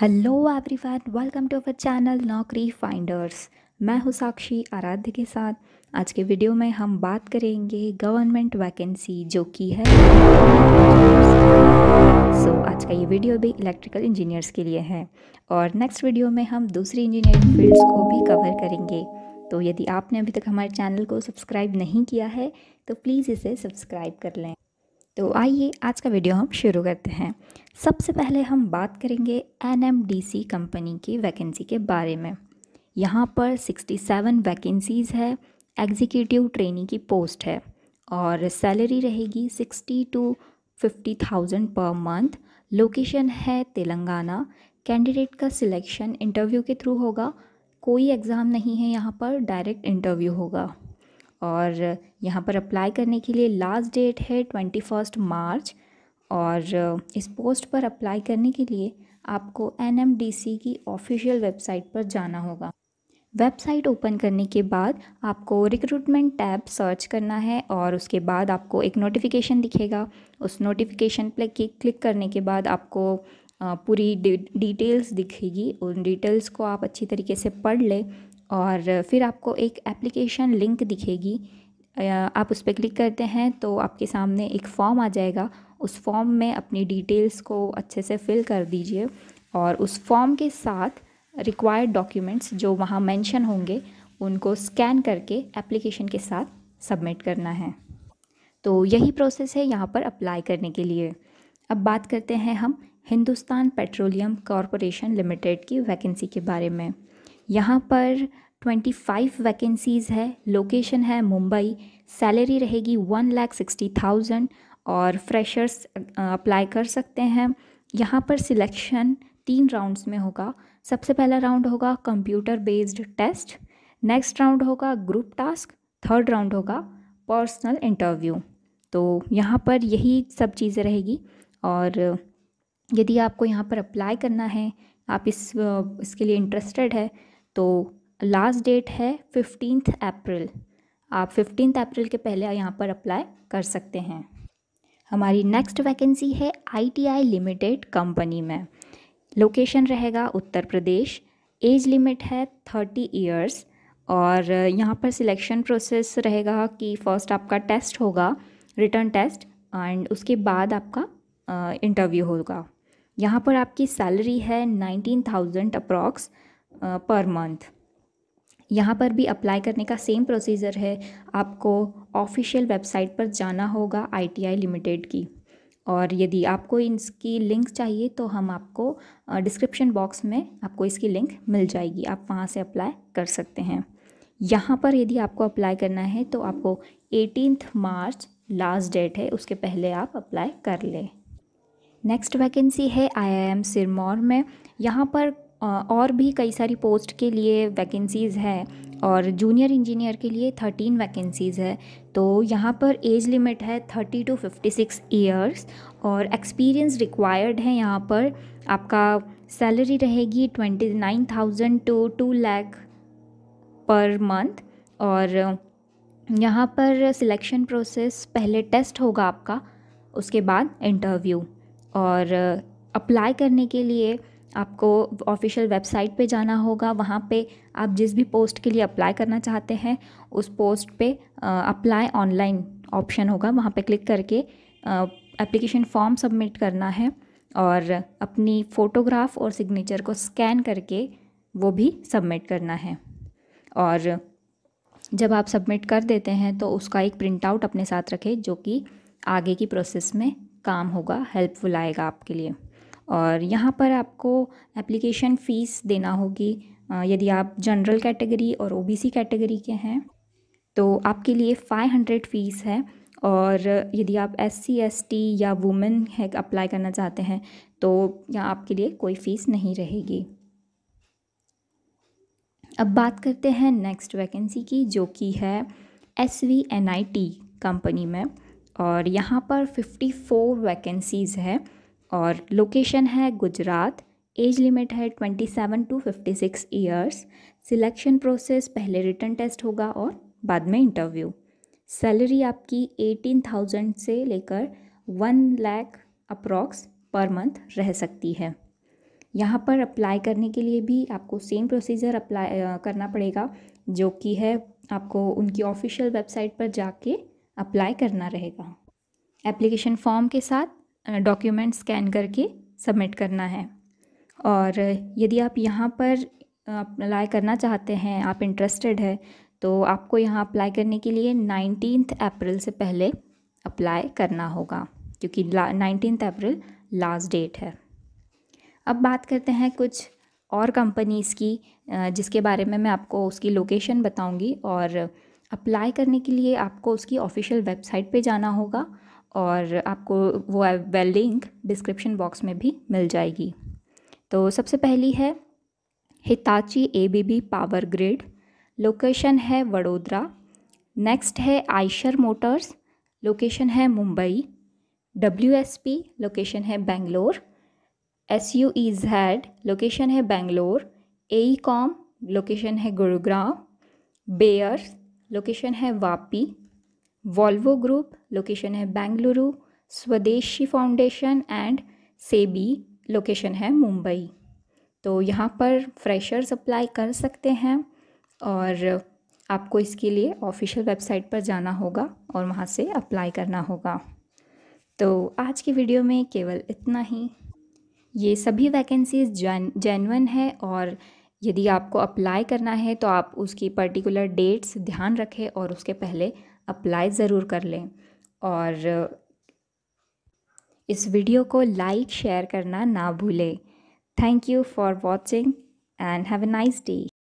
hello everyone welcome to our channel Naukri finders मैं हूँ साक्षी आराध्य के साथ आज के वीडियो में हम बात करेंगे गवर्नमेंट वैकेंसी जो कि है सो so, आज का ये वीडियो भी इलेक्ट्रिकल इंजीनियर्स के लिए है और नेक्स्ट वीडियो में हम दूसरी इंजीनियरिंग फील्ड्स को भी कवर करेंगे तो यदि आपने अभी तक हमारे चैनल को सब्सक्राइब नहीं किया है तो प्लीज़ इसे सब्सक्राइब कर लें तो आइए आज का वीडियो हम शुरू करते हैं सबसे पहले हम बात करेंगे एन कंपनी की वैकेंसी के बारे में यहाँ पर 67 वैकेंसीज़ है एग्जीक्यूटिव ट्रेनिंग की पोस्ट है और सैलरी रहेगी 60 to 50 thousand per month location है तेलंगाना कैंडिडेट का सिलेक्शन इंटरव्यू के थ्रू होगा कोई एग्ज़ाम नहीं है यहाँ पर डायरेक्ट इंटरव्यू होगा और यहाँ पर अप्लाई करने के लिए लास्ट डेट है ट्वेंटी फर्स्ट मार्च और इस पोस्ट पर अप्लाई करने के लिए आपको एन की ऑफिशियल वेबसाइट पर जाना होगा वेबसाइट ओपन करने के बाद आपको रिक्रूटमेंट टैब सर्च करना है और उसके बाद आपको एक नोटिफिकेशन दिखेगा उस नोटिफिकेशन पर क्लिक करने के बाद आपको पूरी डिटेल्स दिखेगी उन डिटेल्स को आप अच्छी तरीके से पढ़ लें और फिर आपको एक एप्लीकेशन लिंक दिखेगी आप उस पर क्लिक करते हैं तो आपके सामने एक फॉर्म आ जाएगा उस फॉर्म में अपनी डिटेल्स को अच्छे से फिल कर दीजिए और उस फॉर्म के साथ रिक्वायर्ड डॉक्यूमेंट्स जो वहाँ मेंशन होंगे उनको स्कैन करके एप्लीकेशन के साथ सबमिट करना है तो यही प्रोसेस है यहाँ पर अप्लाई करने के लिए अब बात करते हैं हम हिंदुस्तान पेट्रोलियम कॉरपोरेशन लिमिटेड की वैकेंसी के बारे में यहाँ पर 25 वैकेंसीज़ है लोकेशन है मुंबई सैलरी रहेगी वन लैख सिक्सटी थाउजेंड और फ्रेशर्स अप्लाई कर सकते हैं यहाँ पर सिलेक्शन तीन राउंड्स में होगा सबसे पहला राउंड होगा computer based test next round होगा ग्रुप टास्क थर्ड राउंड होगा पर्सनल इंटरव्यू तो यहाँ पर यही सब चीज़ें रहेगी और यदि आपको यहाँ पर अप्लाई करना है आप इस इसके लिए इंटरेस्टेड है तो लास्ट डेट है फिफ्टींथ अप्रैल आप फिफ्टींथ अप्रैल के पहले यहाँ पर अप्लाई कर सकते हैं हमारी नेक्स्ट वैकेंसी है आईटीआई लिमिटेड कंपनी में लोकेशन रहेगा उत्तर प्रदेश एज लिमिट है थर्टी ईयर्स और यहाँ पर सिलेक्शन प्रोसेस रहेगा कि फ़र्स्ट आपका टेस्ट होगा रिटर्न टेस्ट एंड उसके बाद आपका इंटरव्यू होगा यहाँ पर आपकी सैलरी है nineteen thousand approx per month यहाँ पर भी अप्लाई करने का सेम प्रोसीजर है आपको ऑफिशियल वेबसाइट पर जाना होगा आईटीआई लिमिटेड की और यदि आपको इसकी लिंक चाहिए तो हम आपको डिस्क्रिप्शन बॉक्स में आपको इसकी लिंक मिल जाएगी आप वहाँ से अप्लाई कर सकते हैं यहाँ पर यदि आपको अप्लाई करना है तो आपको एटीनथ मार्च लास्ट डेट है उसके पहले आप अप्लाई कर लें नेक्स्ट वैकेंसी है आईआईएम सिरमौर में यहाँ पर और भी कई सारी पोस्ट के लिए वैकेंसीज़ है और जूनियर इंजीनियर के लिए थर्टीन वैकेंसीज़ है तो यहाँ पर एज लिमिट है thirty to fifty six years और एक्सपीरियंस रिक्वायर्ड है यहाँ पर आपका सैलरी रहेगी twenty nine thousand to two lakh per month और यहाँ पर सिलेक्शन प्रोसेस पहले टेस्ट होगा आपका उसके बाद इंटरव्यू और अप्लाई करने के लिए आपको ऑफिशियल वेबसाइट पे जाना होगा वहाँ पे आप जिस भी पोस्ट के लिए अप्लाई करना चाहते हैं उस पोस्ट पे अप्लाई ऑनलाइन ऑप्शन होगा वहाँ पे क्लिक करके एप्लीकेशन फॉर्म सबमिट करना है और अपनी फ़ोटोग्राफ और सिग्नेचर को स्कैन करके वो भी सबमिट करना है और जब आप सबमिट कर देते हैं तो उसका एक प्रिंट आउट अपने साथ रखें जो कि आगे की प्रोसेस में काम होगा हेल्पफुल आएगा आपके लिए और यहाँ पर आपको एप्लीकेशन फ़ीस देना होगी यदि आप जनरल कैटेगरी और ओबीसी कैटेगरी के हैं तो आपके लिए फ़ाइव हंड्रेड फ़ीस है और यदि आप एस सी एस टी या वुमेन है अप्लाई करना चाहते हैं तो यहाँ आपके लिए कोई फ़ीस नहीं रहेगी अब बात करते हैं नेक्स्ट वैकेंसी की जो कि है S V N I T company में और यहाँ पर फिफ्टी फोर वैकेंसीज़ है और लोकेशन है गुजरात एज लिमिट है twenty seven to fifty six years selection process पहले रिटर्न टेस्ट होगा और बाद में इंटरव्यू सैलरी आपकी एटीन थाउजेंड से लेकर one lakh approx per month रह सकती है यहाँ पर अप्लाई करने के लिए भी आपको सेम प्रोसीजर अप्लाई करना पड़ेगा जो कि है आपको उनकी ऑफिशियल वेबसाइट पर जाके अप्लाई करना रहेगा एप्लीकेशन फॉर्म के साथ डॉक्यूमेंट स्कैन करके सबमिट करना है और यदि आप यहाँ पर अप्लाई करना चाहते हैं आप इंटरेस्टेड है तो आपको यहाँ अप्लाई करने के लिए नाइनटीन अप्रैल से पहले अप्लाई करना होगा क्योंकि नाइनटीन अप्रैल लास्ट डेट है अब बात करते हैं कुछ और कंपनीज़ की जिसके बारे में मैं आपको उसकी लोकेशन बताऊंगी और अप्लाई करने के लिए आपको उसकी ऑफिशियल वेबसाइट पे जाना होगा और आपको वो वेल लिंक डिस्क्रिप्शन बॉक्स में भी मिल जाएगी तो सबसे पहली है Hitachi A B B power grid location है वडोदरा नेक्स्ट है आयशर मोटर्स लोकेशन है Mumbai W S P location है Bangalore S U E Z location है बेंगलोर ए कॉम लोकेशन है गुरुग्राम बेयर्स लोकेशन है वापी वॉल्वो ग्रुप लोकेशन है बेंगलुरु स्वदेशी फाउंडेशन एंड सेबी लोकेशन है मुंबई तो यहाँ पर फ्रेशर्स अप्लाई कर सकते हैं और आपको इसके लिए ऑफिशियल वेबसाइट पर जाना होगा और वहाँ से अप्लाई करना होगा तो आज की वीडियो में केवल इतना ही ये सभी वैकेंसीज जैन जेनवन है और यदि आपको अप्लाई करना है तो आप उसकी पर्टिकुलर डेट्स ध्यान रखें और उसके पहले अप्लाई ज़रूर कर लें और इस वीडियो को लाइक शेयर करना ना भूलें thank you for watching and have a nice day